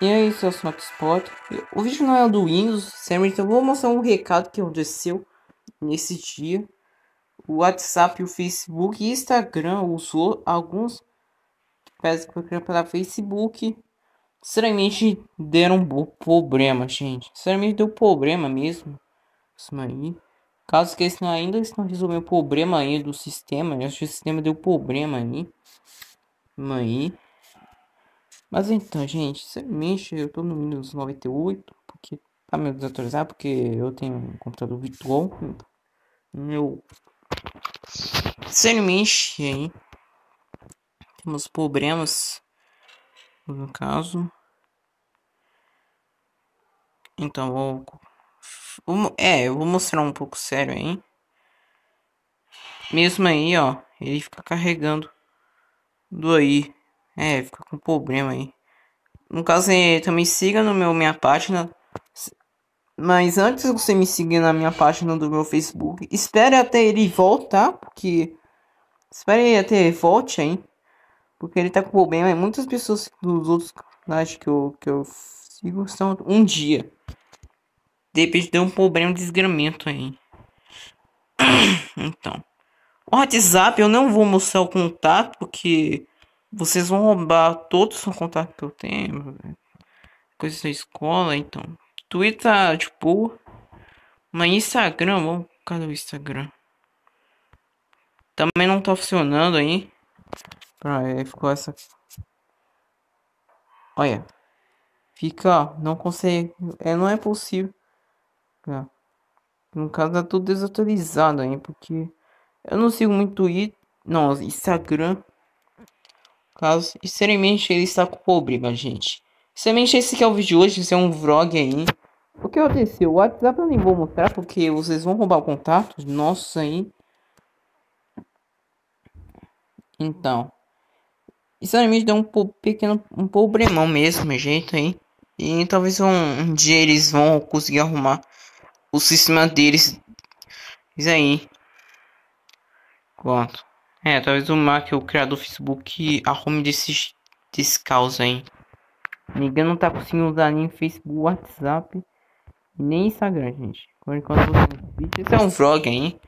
E aí, seus Spot. O vídeo não é do Windows, sempre, então eu vou mostrar um recado que aconteceu nesse dia. O WhatsApp, o Facebook e Instagram usou alguns peças para Facebook. Sinceramente, deram um problema, gente. Sinceramente, deu problema mesmo. Isso aí. Caso que eles não, ainda não resolveram o problema aí do sistema. Né? Acho que o sistema deu problema aí. Aí. Mas então, gente, simplesmente eu tô no Windows 98, porque tá meio desatualizado, porque eu tenho um computador virtual. Meu. mexe aí. Temos problemas. No caso. Então, vou. É, eu vou mostrar um pouco sério aí. Mesmo aí, ó. Ele fica carregando do aí. É, fica com problema aí. No caso, você é, também siga no meu minha página. Mas antes de você me seguir na minha página do meu Facebook, espere até ele voltar, porque espere até ele volte aí, porque ele tá com problema. E muitas pessoas dos outros canais que eu que eu sigo são um dia. De repente deu um problema de desgramento aí. Então, o WhatsApp eu não vou mostrar o contato porque vocês vão roubar todos os contatos que eu tenho. Coisa da escola, então. Twitter, tipo. Mas Instagram, vamos. Cadê o Instagram? Também não tá funcionando aí. Pra aí ficou essa. Olha. Fica, Não consegue. É, não é possível. No caso tá tudo desatualizado aí, porque. Eu não sigo muito Twitter. Não, Instagram caso. E seriamente ele está pobre, minha gente. Seriamente esse que é o vídeo de hoje, esse é um vlog aí. O que aconteceu? O WhatsApp eu nem vou mostrar porque vocês vão roubar o contato nosso aí. Então. Isso realmente deu um pequeno um problemão mesmo, jeito aí. E talvez um, um dia eles vão conseguir arrumar o sistema deles. Isso aí. Pronto. É, talvez o Mark, o criador do Facebook, arrume desses, desses caos Ninguém não tá conseguindo usar nem Facebook, WhatsApp, nem Instagram, gente. Por enquanto, isso é um vlog hein.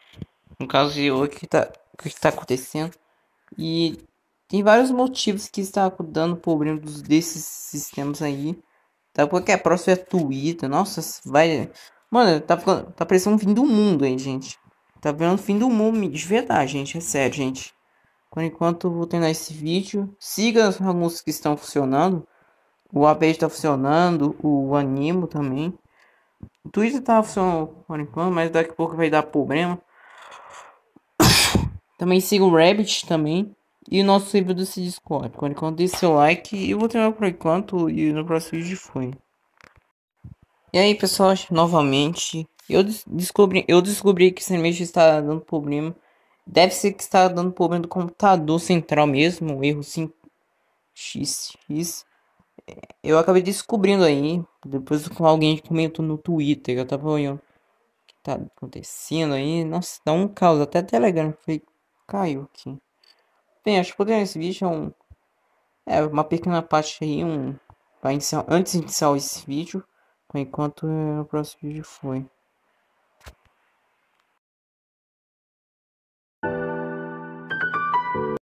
No caso de hoje, que tá, que tá acontecendo. E tem vários motivos que está dando problema dos, desses sistemas aí. Tá, porque é a próxima é Twitter. Nossa, vai. Mano, tá, tá parecendo um fim do mundo hein, gente. Tá vendo o fim do mundo de verdade, gente. É sério, gente. Por enquanto, vou terminar esse vídeo. Siga as músicas que estão funcionando. O AB está funcionando, o Animo também. O Twitter tá funcionando por enquanto, mas daqui a pouco vai dar problema. também siga o Rabbit também. E o nosso livro do Discord. Por enquanto, deixe seu like. E eu vou terminar por enquanto. E no próximo vídeo foi. E aí, pessoal, novamente. Eu descobri, eu descobri que esse mesh está dando problema. Deve ser que está dando problema do computador central mesmo, erro 5xx. É, eu acabei descobrindo aí, depois com alguém comentou no Twitter, eu tava olhando o que tá acontecendo aí. Nossa, dá um caos, até Telegram foi, caiu aqui. Bem, acho que poderia esse vídeo é um... É, uma pequena parte aí, um... Iniciar, antes de iniciar esse vídeo, por enquanto, é, o próximo vídeo foi.